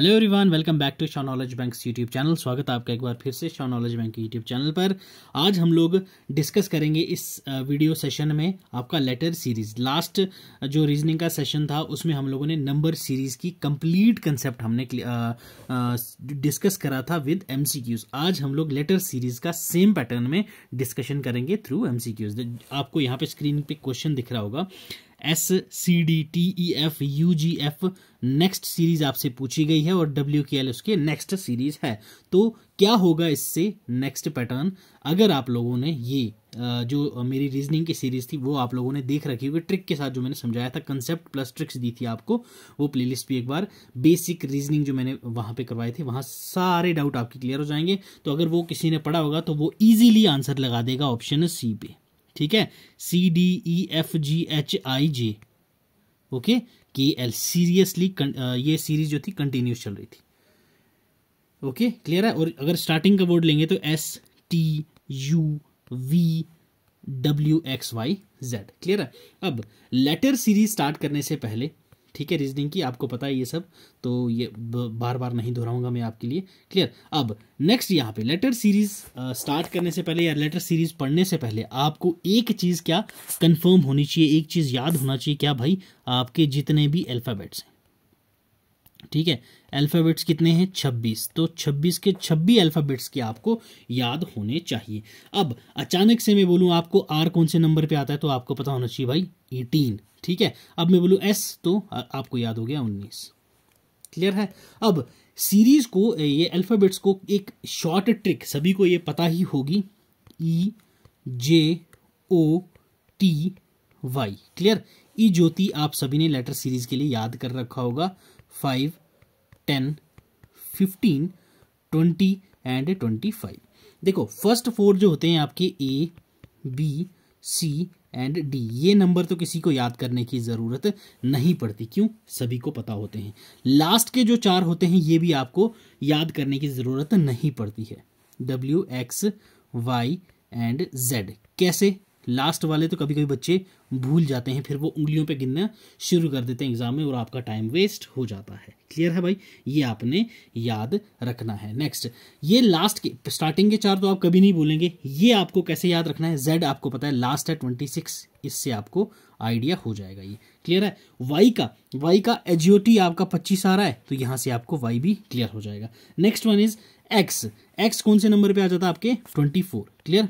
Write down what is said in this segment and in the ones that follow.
Hello everyone welcome back to Shaw knowledge bank YouTube channel स्वागत है आपका एक बार फिर से Shaw knowledge bank YouTube channel पर आज हम लोग डिस्कस करेंगे इस वीडियो सेशन में आपका लेटर सीरीज लास्ट जो रीजनिंग का सेशन था उसमें हम लोगों ने नंबर सीरीज की कंप्लीट कंसेप्ट हमने डिस्कस करा था विद एम आज हम लोग लेटर सीरीज का सेम पैटर्न में डिस्कशन करेंगे थ्रू एम आपको यहाँ पे स्क्रीन पे क्वेश्चन दिख रहा होगा S C D T E F U G F next series आपसे पूछी गई है और डब्ल्यू के एल उसके नेक्स्ट सीरीज है तो क्या होगा इससे नेक्स्ट पैटर्न अगर आप लोगों ने ये जो मेरी रीजनिंग की सीरीज थी वो आप लोगों ने देख रखी होगी ट्रिक के साथ जो मैंने समझाया था कंसेप्ट प्लस ट्रिक्स दी थी आपको वो प्लेलिस्ट भी एक बार बेसिक रीजनिंग जो मैंने वहाँ पे करवाई थी वहाँ सारे डाउट आपके क्लियर हो जाएंगे तो अगर वो किसी ने पढ़ा होगा तो वो ईजिली आंसर लगा देगा ऑप्शन सी पे ठीक है C D E F G H I J okay K L seriously ये सीरीज जो थी कंटिन्यूस चल रही थी ओके okay, क्लियर है और अगर स्टार्टिंग का वर्ड लेंगे तो S T U V W X Y Z clear है अब लेटर सीरीज स्टार्ट करने से पहले ठीक है रीजनिंग की आपको पता है ये सब तो ये बार बार नहीं दोहराऊंगा मैं आपके लिए क्लियर अब नेक्स्ट यहाँ पे लेटर सीरीज स्टार्ट करने से पहले या लेटर सीरीज पढ़ने से पहले आपको एक चीज़ क्या कंफर्म होनी चाहिए एक चीज़ याद होना चाहिए क्या भाई आपके जितने भी अल्फ़ाबेट्स हैं ठीक है अल्फ़ाबेट्स कितने हैं 26 तो 26 के 26 अल्फ़ाबेट्स के आपको याद होने चाहिए अब अचानक से मैं बोलूँ आपको आर कौन से नंबर पे आता है तो आपको पता होना चाहिए भाई 18 ठीक है अब मैं बोलूँ एस तो आपको याद हो गया 19 क्लियर है अब सीरीज़ को ये अल्फ़ाबेट्स को एक शॉर्ट ट्रिक सभी को ये पता ही होगी E J O T Y clear E Jyoti आप सभी ने लेटर सीरीज़ के लिए याद कर रखा होगा five ten fifteen twenty and twenty five देखो फर्स्ट फोर जो होते हैं आपके A B C and D ये नंबर तो किसी को याद करने की ज़रूरत नहीं पड़ती क्यों सभी को पता होते हैं लास्ट के जो चार होते हैं ये भी आपको याद करने की ज़रूरत नहीं पड़ती है W X Y and Z कैसे लास्ट वाले तो कभी कभी बच्चे भूल जाते हैं फिर वो उंगलियों पे गिनना शुरू कर देते हैं एग्जाम में और आपका टाइम वेस्ट हो जाता है क्लियर है भाई ये आपने याद रखना है नेक्स्ट ये लास्ट के स्टार्टिंग के चार तो आप कभी नहीं बोलेंगे ये आपको कैसे याद रखना है जेड आपको पता है लास्ट है ट्वेंटी सिक्स इससे आपको आइडिया हो जाएगा ये क्लियर है वाई का वाई का एजियोटी आपका पच्चीस आ रहा है तो यहां से आपको वाई भी क्लियर हो जाएगा next one is X X कौन से नंबर पर आ जाता है आपके twenty four clear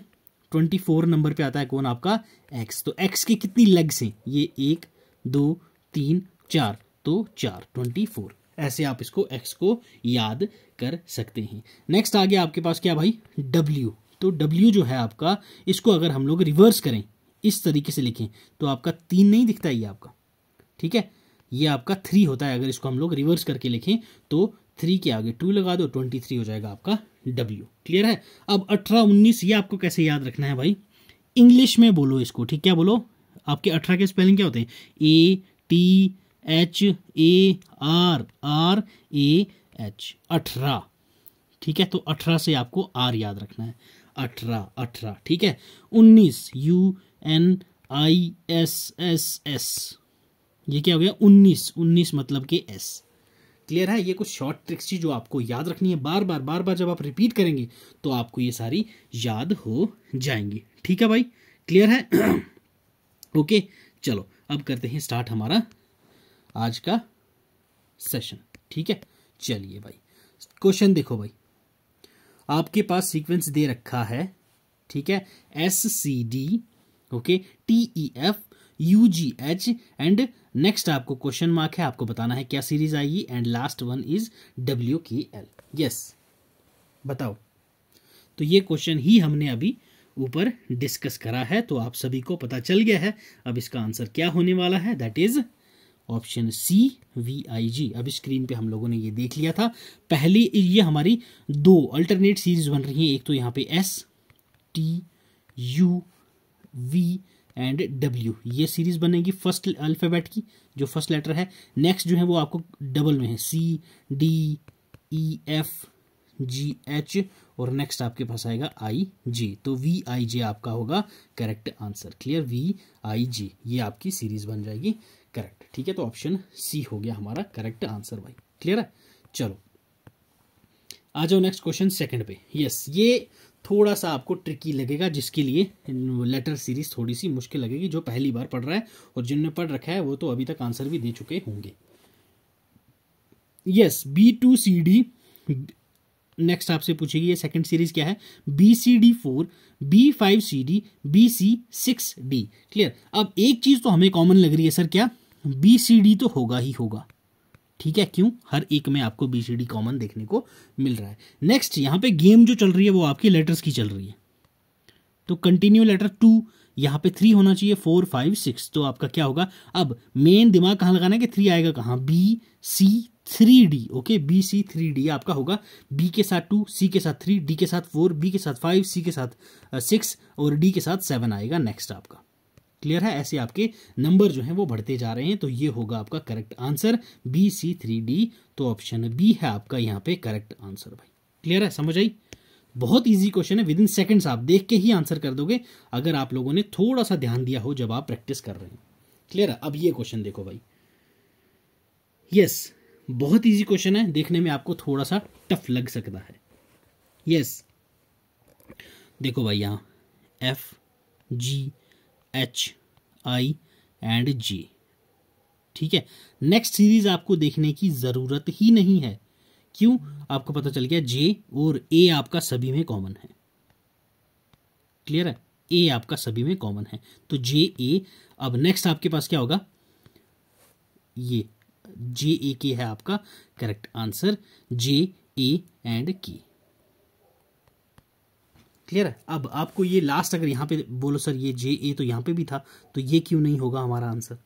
twenty four number पे आता है कौन आपका एक्स तो एक्स की कितनी लेग्स हैं ये एक दो तीन चार तो चार ट्वेंटी फोर ऐसे आप इसको एक्स को याद कर सकते हैं नेक्स्ट आ गया आपके पास क्या भाई डब्ल्यू तो डब्ल्यू जो है आपका इसको अगर हम लोग रिवर्स करें इस तरीके से लिखें तो आपका तीन नहीं दिखता ये आपका ठीक है ये आपका थ्री होता है अगर इसको हम लोग रिवर्स करके लिखें तो थ्री के आगे टू लगा दो ट्वेंटी थ्री हो जाएगा आपका डब्ल्यू क्लियर है अब अठारह उन्नीस ये आपको कैसे याद रखना है भाई इंग्लिश में बोलो इसको ठीक क्या बोलो आपके अठारह के स्पेलिंग क्या होते हैं A T H A R R A H अठारह ठीक है तो अठारह से आपको आर याद रखना है अठारह अठारह ठीक है उन्नीस U N I S S S ये क्या हो गया उन्नीस उन्नीस मतलब के एस क्लियर है ये कुछ शॉर्ट ट्रिक्स जो आपको याद रखनी है बार बार बार बार जब आप रिपीट करेंगे तो आपको ये सारी याद हो जाएंगी ठीक है भाई क्लियर है ओके चलो अब करते हैं स्टार्ट हमारा आज का सेशन ठीक है चलिए भाई क्वेश्चन देखो भाई आपके पास सीक्वेंस दे रखा है ठीक है S C D okay T E F U G H and next आपको क्वेश्चन मार्क है आपको बताना है क्या सीरीज आएगी and last one is W K L yes बताओ तो ये क्वेश्चन ही हमने अभी ऊपर डिस्कस करा है तो आप सभी को पता चल गया है अब इसका आंसर क्या होने वाला है that is option C V I G अब स्क्रीन पे हम लोगों ने ये देख लिया था पहली ये हमारी दो अल्टरनेट सीरीज बन रही है एक तो यहाँ पे S T U V and W ये सीरीज बनेगी फर्स्ट अल्फ़ाबेट की जो फर्स्ट लेटर है नेक्स्ट जो है वो आपको डबल में है C D E F G H और नेक्स्ट आपके पास आएगा आई जे तो वी आई जे आपका होगा correct answer clear V I J ये आपकी सीरीज बन जाएगी करेक्ट ठीक है तो ऑप्शन सी हो गया हमारा करेक्ट आंसर भाई क्लियर है चलो आ जाओ नेक्स्ट क्वेश्चन सेकंड पे यस ये थोड़ा सा आपको ट्रिकी लगेगा जिसके लिए लेटर सीरीज थोड़ी सी मुश्किल लगेगी जो पहली बार पढ़ रहा है और जिनने पढ़ रखा है वो तो अभी तक आंसर भी दे चुके होंगे yes B two C D next आपसे पूछेगी ये सेकंड सीरीज क्या है B C D four B five C D B C six D clear अब एक चीज तो हमें कॉमन लग रही है सर क्या बी सी डी तो होगा ही होगा ठीक है क्यों हर एक में आपको बी सी डी कॉमन देखने को मिल रहा है नेक्स्ट यहाँ पे गेम जो चल रही है वो आपकी लेटर्स की चल रही है तो कंटिन्यू लेटर टू यहाँ पे थ्री होना चाहिए फोर फाइव सिक्स तो आपका क्या होगा अब मेन दिमाग कहाँ लगाना है कि थ्री आएगा कहाँ B C three D okay B C three D आपका होगा बी के साथ टू सी के साथ थ्री डी के साथ फोर बी के साथ फाइव सी के साथ सिक्स uh, और डी के साथ सेवन आएगा नेक्स्ट आपका क्लियर है ऐसे आपके नंबर जो है वो बढ़ते जा रहे हैं तो ये होगा आपका correct answer B C three D तो ऑप्शन बी है आपका यहाँ पे करेक्ट आंसर भाई क्लियर है समझ आई बहुत इजी क्वेश्चन है विद इन सेकेंड्स आप देख के ही आंसर कर दोगे अगर आप लोगों ने थोड़ा सा ध्यान दिया हो जब आप प्रैक्टिस कर रहे हैं क्लियर है अब ये क्वेश्चन देखो भाई यस yes, बहुत इजी क्वेश्चन है देखने में आपको थोड़ा सा टफ लग सकता है यस yes, देखो भाई यहां F G H I and G ठीक है नेक्स्ट सीरीज आपको देखने की ज़रूरत ही नहीं है क्यों आपको पता चल गया जे और ए आपका सभी में कॉमन है क्लियर है ए आपका सभी में कॉमन है तो जे ए अब नेक्स्ट आपके पास क्या होगा ये जे ए के है आपका correct answer J A and K clear है अब आपको ये लास्ट अगर यहाँ पे बोलो सर ये जे ए तो यहाँ पे भी था तो ये क्यों नहीं होगा हमारा आंसर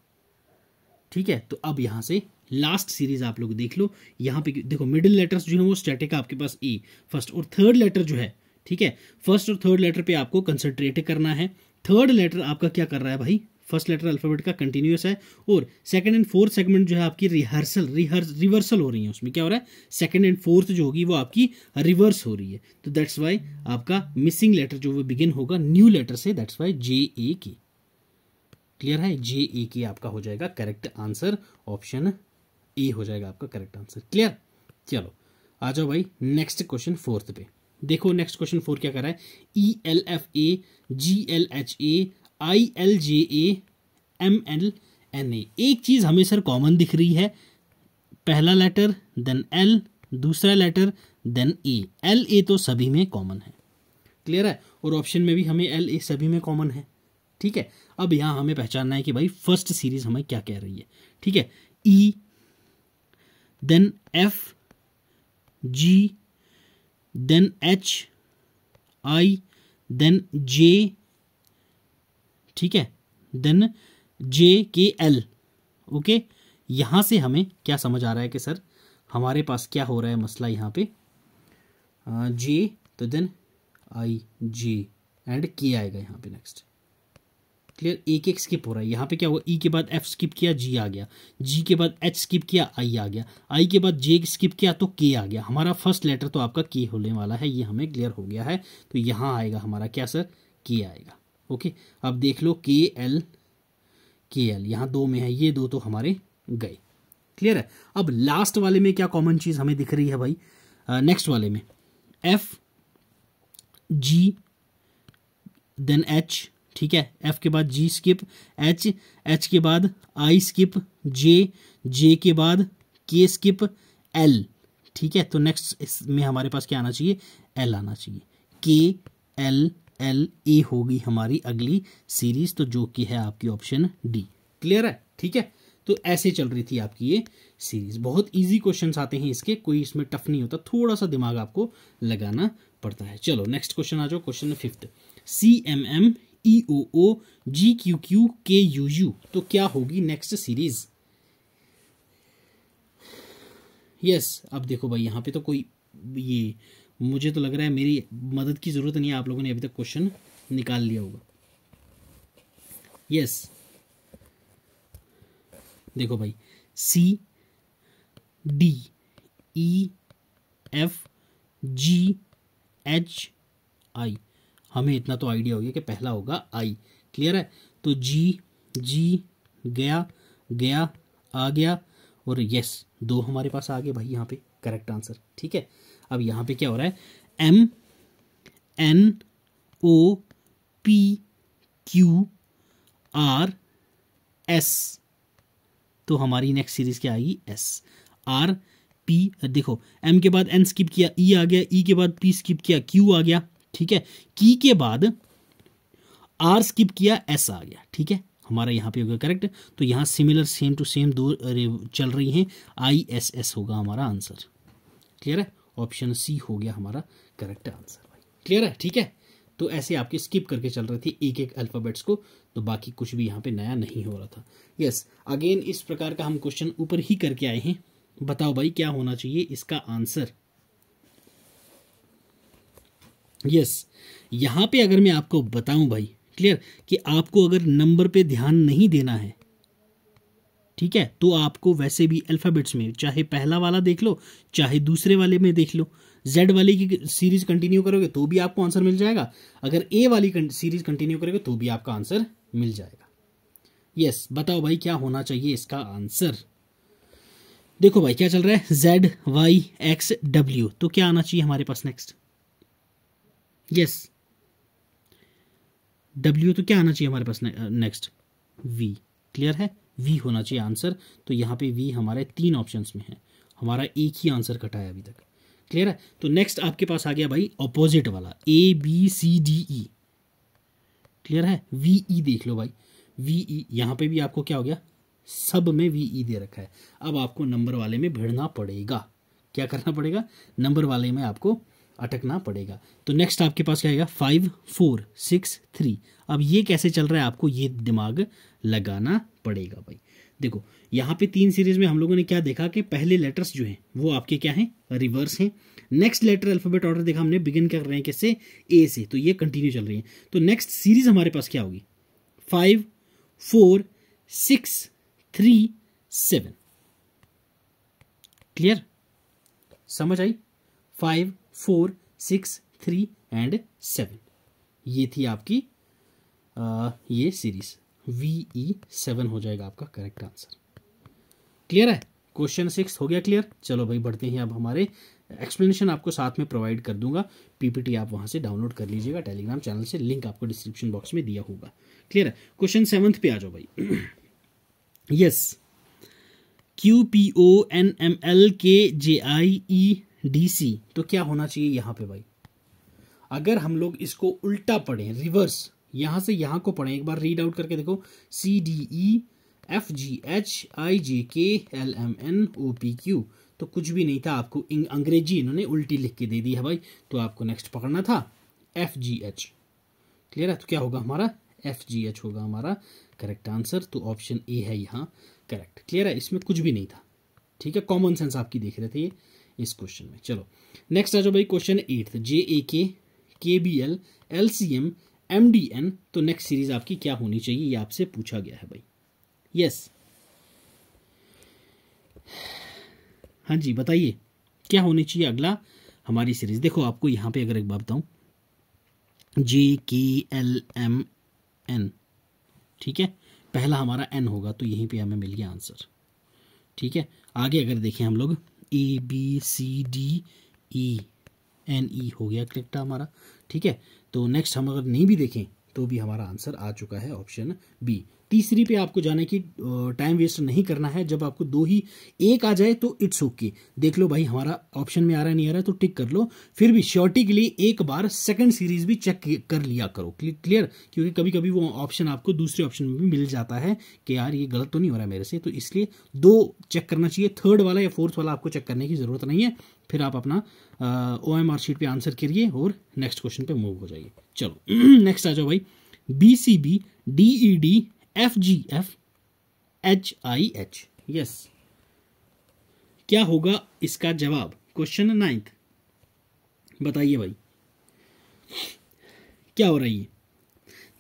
ठीक है तो अब यहाँ से लास्ट सीरीज आप लोग देख लो यहाँ पे देखो मिडिल लेटर्स जो है वो स्टैटिक आपके पास ए फर्स्ट और थर्ड लेटर जो है ठीक है फर्स्ट और थर्ड लेटर पे आपको कंसनट्रेट करना है थर्ड लेटर आपका क्या कर रहा है भाई फर्स्ट लेटर अल्फ़ाबेट का कंटिन्यूस है और सेकंड एंड फोर्थ सेगमेंट जो है आपकी रिहर्सल रिहर्स रिवर्सल हो रही है उसमें क्या हो रहा है सेकंड एंड फोर्थ जो होगी वो आपकी रिवर्स हो रही है तो दैट्स वाई आपका मिसिंग लेटर जो वो बिगिन होगा न्यू लेटर से that's why J A K clear है जे ए के आपका हो जाएगा करेक्ट आंसर ऑप्शन ए हो जाएगा आपका करेक्ट आंसर क्लियर चलो आ जाओ भाई नेक्स्ट क्वेश्चन फोर्थ पे देखो नेक्स्ट क्वेश्चन फोर क्या कर रहा है E L F A G L H A I L J A M L N A एक चीज़ हमें सर कॉमन दिख रही है पहला लेटर देन एल दूसरा letter then A L A तो सभी में कॉमन है क्लियर है और ऑप्शन में भी हमें एल ए सभी में कॉमन है ठीक है अब यहाँ हमें पहचानना है कि भाई फर्स्ट सीरीज हमें क्या कह रही है ठीक है E then F G then H I then J ठीक है देन जे के एल ओके यहाँ से हमें क्या समझ आ रहा है कि सर हमारे पास क्या हो रहा है मसला यहाँ पे जे तो देन आई जे एंड के आएगा यहाँ पे नेक्स्ट क्लियर एक एक स्किप हो रहा है यहाँ पे क्या हुआ ई e के बाद एफ स्किप किया जी आ गया जी के बाद एच स्किप किया आई आ गया आई के बाद जे स्किप किया तो के आ गया हमारा फर्स्ट लेटर तो आपका के होने वाला है ये हमें क्लियर हो गया है तो यहाँ आएगा हमारा क्या सर के आएगा ओके अब देख लो के एल के एल यहां दो में है ये दो तो हमारे गए क्लियर है अब लास्ट वाले में क्या कॉमन चीज़ हमें दिख रही है भाई नेक्स्ट uh, वाले में एफ जी देन एच ठीक है एफ के बाद जी स्किप एच एच के बाद आई स्किप जे जे के बाद के स्किप एल ठीक है तो नेक्स्ट इसमें हमारे पास क्या आना चाहिए एल आना चाहिए के एल एल ए होगी हमारी अगली सीरीज तो जो कि है आपकी ऑप्शन डी क्लियर है ठीक है तो ऐसे चल रही थी आपकी ये सीरीज बहुत इजी क्वेश्चन आते हैं इसके कोई इसमें टफ नहीं होता थोड़ा सा दिमाग आपको लगाना पड़ता है चलो नेक्स्ट क्वेश्चन आ जाओ question fifth C M M E O O G Q Q K U U तो क्या होगी नेक्स्ट सीरीज यस अब देखो भाई यहाँ पे तो कोई ये मुझे तो लग रहा है मेरी मदद की ज़रूरत नहीं है आप लोगों ने अभी तक क्वेश्चन निकाल लिया होगा यस देखो भाई C D E F G H I हमें इतना तो आइडिया हो गया कि पहला होगा आई क्लियर है तो जी जी गया गया आ गया और यस दो हमारे पास आ गए भाई यहाँ पे करेक्ट आंसर ठीक है अब यहाँ पे क्या हो रहा है M N O P Q R S तो हमारी नेक्स्ट सीरीज क्या आएगी एस आर पी देखो एम के बाद एन स्किप किया ई e आ गया ई e के बाद पी स्किप किया क्यू आ गया ठीक है की के बाद आर स्किप किया एस आ गया ठीक है हमारा यहाँ पे होगा करेक्ट तो यहाँ सिमिलर सेम टू सेम दो चल रही हैं आई एस एस होगा हमारा आंसर क्लियर है ऑप्शन सी हो गया हमारा करेक्ट आंसर क्लियर है ठीक है तो ऐसे आपके स्किप करके चल रहे थे एक एक अल्फ़ाबेट्स को तो बाकी कुछ भी यहाँ पे नया नहीं हो रहा था यस yes, अगेन इस प्रकार का हम क्वेश्चन ऊपर ही करके आए हैं बताओ भाई क्या होना चाहिए इसका आंसर यस yes, यहाँ पे अगर मैं आपको बताऊं भाई क्लियर कि आपको अगर नंबर पे ध्यान नहीं देना है ठीक है तो आपको वैसे भी अल्फ़ाबेट्स में चाहे पहला वाला देख लो चाहे दूसरे वाले में देख लो जेड वाली की सीरीज़ कंटिन्यू करोगे तो भी आपको आंसर मिल जाएगा अगर ए वाली सीरीज़ कंटिन्यू करोगे तो भी आपका आंसर मिल जाएगा यस बताओ भाई क्या होना चाहिए इसका आंसर देखो भाई क्या चल रहा है जेड वाई एक्स डब्ल्यू तो क्या आना चाहिए हमारे पास नेक्स्ट यस yes. डब्ल्यू तो क्या आना चाहिए हमारे पास नेक्स्ट वी क्लियर है वी होना चाहिए आंसर तो यहाँ पे वी हमारे तीन ऑप्शंस में है हमारा एक ही आंसर कटा है अभी तक क्लियर है तो नेक्स्ट आपके पास आ गया भाई अपोजिट वाला A B C D E clear है वी ई e देख लो भाई वी ई e. यहाँ पे भी आपको क्या हो गया सब में वी ई e दे रखा है अब आपको नंबर वाले में भिड़ना पड़ेगा क्या करना पड़ेगा नंबर वाले में आपको अटकना पड़ेगा तो नेक्स्ट आपके पास क्या आएगा फाइव फोर सिक्स थ्री अब ये कैसे चल रहा है आपको ये दिमाग लगाना पड़ेगा भाई देखो यहाँ पे तीन सीरीज में हम लोगों ने क्या देखा कि पहले लेटर्स जो हैं वो आपके क्या हैं रिवर्स हैं नेक्स्ट लेटर अल्फाबेट ऑर्डर देखा हमने बिगिन कर रहे हैं किससे ए से तो ये कंटिन्यू चल रही है तो नेक्स्ट सीरीज हमारे पास क्या होगी five four six three seven clear समझ आई five four six three and seven ये थी आपकी आ, ये सीरीज वी ई सेवन हो जाएगा आपका करेक्ट आंसर क्लियर है क्वेश्चन सिक्स हो गया क्लियर चलो भाई बढ़ते हैं अब हमारे एक्सप्लेनेशन आपको साथ में प्रोवाइड कर दूंगा पीपीटी आप वहां से डाउनलोड कर लीजिएगा टेलीग्राम चैनल से लिंक आपको डिस्क्रिप्शन बॉक्स में दिया होगा क्लियर है क्वेश्चन सेवंथ पे आ जाओ भाई yes Q P O N M L K J आई ई डीसी तो क्या होना चाहिए यहाँ पे भाई अगर हम लोग इसको उल्टा पढ़ें रिवर्स यहाँ से यहाँ को पढ़ें एक बार रीड आउट करके देखो C D E F G H I J K L M N O P Q तो कुछ भी नहीं था आपको अंग्रेजी इन्होंने उल्टी लिख के दे दी है भाई तो आपको नेक्स्ट पकड़ना था एफ जी एच क्लियर है तो क्या होगा हमारा एफ जी एच होगा हमारा करेक्ट आंसर तो ऑप्शन ए है यहाँ करेक्ट क्लियर है इसमें कुछ भी नहीं था ठीक है कॉमन सेंस आपकी देख रहे थे ये इस क्वेश्चन में चलो नेक्स्ट आ जाओ भाई question eighth J A K K B L L C M M D N तो नेक्स्ट सीरीज आपकी क्या होनी चाहिए ये आपसे पूछा गया है भाई यस हाँ जी बताइए क्या होनी चाहिए अगला हमारी सीरीज देखो आपको यहाँ पे अगर एक बात बताऊँ जे के एल एम एन ठीक है पहला हमारा एन होगा तो यहीं पे हमें मिल गया आंसर ठीक है आगे अगर देखें हम लोग A B C D E N E हो गया करेक्ट हमारा ठीक है तो नेक्स्ट हम अगर नहीं भी देखें तो भी हमारा आंसर आ चुका है ऑप्शन बी तीसरी पे आपको जाना की कि टाइम वेस्ट नहीं करना है जब आपको दो ही एक आ जाए तो इट्स ओके देख लो भाई हमारा ऑप्शन में आ रहा नहीं आ रहा है तो टिक कर लो फिर भी श्योरिटी के लिए एक बार सेकंड सीरीज भी चेक कर लिया करो क्लियर क्योंकि कभी कभी वो ऑप्शन आपको दूसरे ऑप्शन में भी मिल जाता है कि यार ये गलत तो नहीं हो रहा है मेरे से तो इसलिए दो चेक करना चाहिए थर्ड वाला या फोर्थ वाला आपको चेक करने की ज़रूरत नहीं है फिर आप अपना ओ एम आर शीट पर आंसर करिए और नेक्स्ट क्वेश्चन पर मूव हो जाइए चलो नेक्स्ट आ जाओ भाई B C B D E D F G F H I H yes क्या होगा इसका जवाब क्वेश्चन नाइन्थ बताइए भाई क्या हो रहा है ये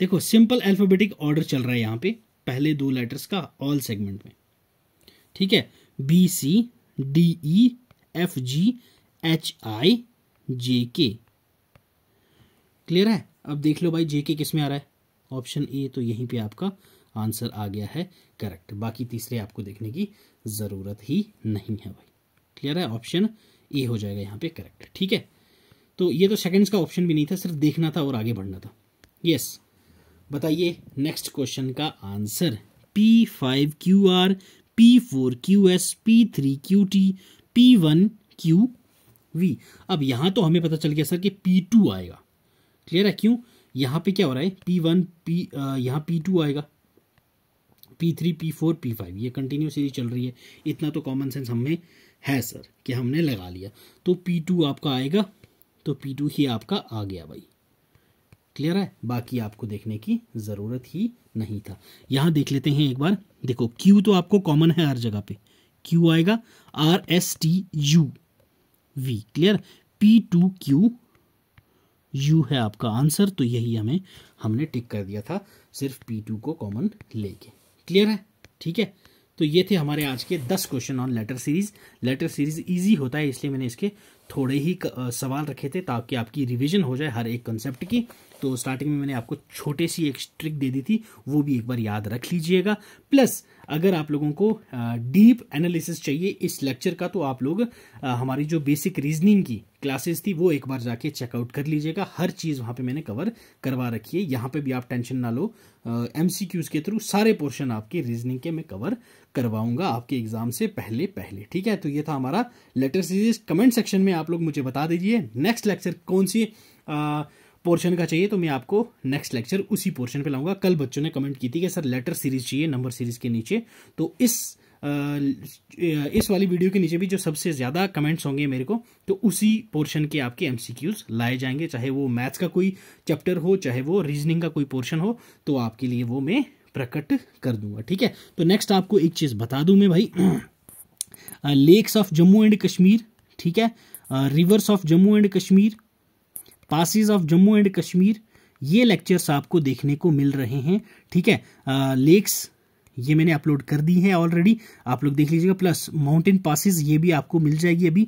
देखो सिंपल अल्फाबेटिक ऑर्डर चल रहा है यहां पे पहले दो लेटर्स का ऑल सेगमेंट में ठीक है B C D E F G H I J K clear है अब देख लो भाई जे के किस में आ रहा है ऑप्शन ए तो यहीं पे आपका आंसर आ गया है करेक्ट बाकी तीसरे आपको देखने की ज़रूरत ही नहीं है भाई क्लियर है ऑप्शन ए हो जाएगा यहाँ पे करेक्ट ठीक है तो ये तो सेकेंड्स का ऑप्शन भी नहीं था सिर्फ देखना था और आगे बढ़ना था यस बताइए नेक्स्ट क्वेश्चन का answer P five Q R P four Q S P three Q T P one Q V अब यहाँ तो हमें पता चल गया सर कि पी टू आएगा क्लियर है क्यों यहाँ पे क्या हो रहा है पी वन पी यहाँ पी टू आएगा P three P four P five ये कंटिन्यू सीरीज चल रही है इतना तो कॉमन सेंस हमें है सर कि हमने लगा लिया तो पी टू आपका आएगा तो पी टू ही आपका आ गया भाई क्लियर है बाकी आपको देखने की ज़रूरत ही नहीं था यहाँ देख लेते हैं एक बार देखो क्यू तो आपको कॉमन है हर जगह पे क्यू आएगा R S T U V clear P two Q U है आपका आंसर तो यही हमें हमने टिक कर दिया था सिर्फ पी टू को कॉमन लेके क्लियर है ठीक है तो ये थे हमारे आज के दस question on letter series letter series easy होता है इसलिए मैंने इसके थोड़े ही सवाल रखे थे ताकि आपकी रिवीजन हो जाए हर एक कंसेप्ट की तो स्टार्टिंग में मैंने आपको छोटे सी एक ट्रिक दे दी थी वो भी एक बार याद रख लीजिएगा प्लस अगर आप लोगों को डीप एनालिसिस चाहिए इस लेक्चर का तो आप लोग हमारी जो बेसिक रीजनिंग की क्लासेस थी वो एक बार जाके चेकआउट कर लीजिएगा हर चीज़ वहाँ पे मैंने कवर करवा रखी है यहाँ पे भी आप टेंशन ना लो एम सी क्यूज़ के थ्रू सारे पोर्शन आपके रीजनिंग के मैं कवर करवाऊंगा आपके एग्ज़ाम से पहले पहले ठीक है तो ये था हमारा लेटर सीरीज कमेंट सेक्शन में आप लोग मुझे बता दीजिए नेक्स्ट लेक्चर कौन सी पोर्शन का चाहिए तो मैं आपको नेक्स्ट लेक्चर उसी पोर्शन पर लाऊंगा कल बच्चों ने कमेंट की थी कि सर लेटर सीरीज चाहिए नंबर सीरीज के नीचे तो इस इस वाली वीडियो के नीचे भी जो सबसे ज़्यादा कमेंट्स होंगे मेरे को तो उसी पोर्शन के आपके एम लाए जाएंगे चाहे वो मैथ्स का कोई चैप्टर हो चाहे वो रीजनिंग का कोई पोर्शन हो तो आपके लिए वो मैं प्रकट कर दूंगा ठीक है तो नेक्स्ट आपको एक चीज़ बता दू मैं भाई lakes of Jammu and Kashmir ठीक है rivers of Jammu and Kashmir passes of Jammu and Kashmir ये लेक्चर्स आपको देखने को मिल रहे हैं ठीक है लेक्स ये मैंने अपलोड कर दी है ऑलरेडी आप लोग देख लीजिएगा प्लस माउंटेन पासिस ये भी आपको मिल जाएगी अभी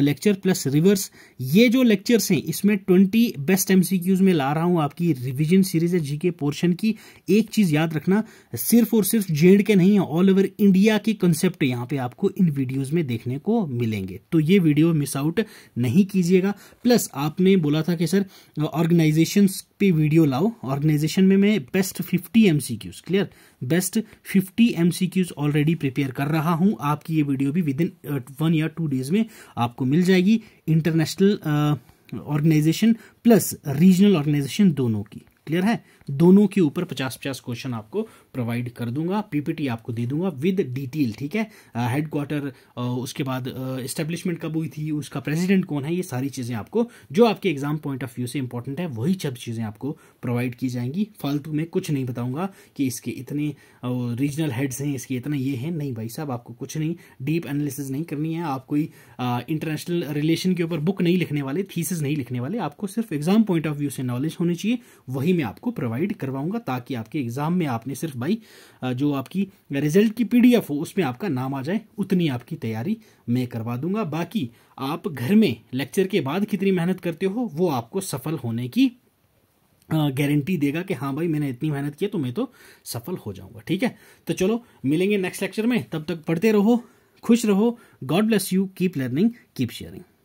लेक्चर प्लस रिवर्स ये जो लेक्चर्स हैं इसमें ट्वेंटी बेस्ट एम में ला रहा हूँ आपकी रिविजन सीरीज है जी पोर्शन की एक चीज़ याद रखना सिर्फ और सिर्फ जे के नहीं है ऑल ओवर इंडिया के कंसेप्ट यहाँ पे आपको इन वीडियोज़ में देखने को मिलेंगे तो ये वीडियो मिस आउट नहीं कीजिएगा प्लस आपने बोला था कि सर ऑर्गेनाइजेशंस पे वीडियो लाओ ऑर्गेनाइजेशन में मैं best 50 MCQs clear best 50 MCQs already prepare कर रहा हूं आपकी ये वीडियो भी विद इन वन या टू डेज में आपको मिल जाएगी international organisation plus regional organisation दोनों की क्लियर है दोनों के ऊपर पचास पचास क्वेश्चन आपको प्रोवाइड कर दूंगा पीपीटी आपको दे दूंगा विद डिटेल ठीक है हेडक्वार्टर उसके बाद इस्टेब्लिशमेंट कब हुई थी उसका प्रेसिडेंट कौन है ये सारी चीज़ें आपको जो आपके एग्जाम पॉइंट ऑफ व्यू से इंपॉर्टेंट है वही सब चीज़ें आपको प्रोवाइड की जाएंगी फालतू में कुछ नहीं बताऊंगा कि इसके इतने रीजनल हेड्स हैं इसके इतना ये हैं नहीं भाई साहब आपको कुछ नहीं डीप एनालिसिस नहीं करनी है आप कोई इंटरनेशनल रिलेशन के ऊपर बुक नहीं लिखने वाले थीसिस नहीं लिखने वाले आपको सिर्फ एग्जाम पॉइंट ऑफ व्यू से नॉलेज होनी चाहिए वही मैं आपको प्रोवाइड प्रोवाइड करवाऊंगा ताकि आपके एग्ज़ाम में आपने सिर्फ भाई जो आपकी रिजल्ट की पीडीएफ हो उसमें आपका नाम आ जाए उतनी आपकी तैयारी मैं करवा दूंगा बाकी आप घर में लेक्चर के बाद कितनी मेहनत करते हो वो आपको सफल होने की गारंटी देगा कि हाँ भाई मैंने इतनी मेहनत की है तो मैं तो सफल हो जाऊंगा ठीक है तो चलो मिलेंगे नेक्स्ट लेक्चर में तब तक पढ़ते रहो खुश रहो God bless you keep learning keep sharing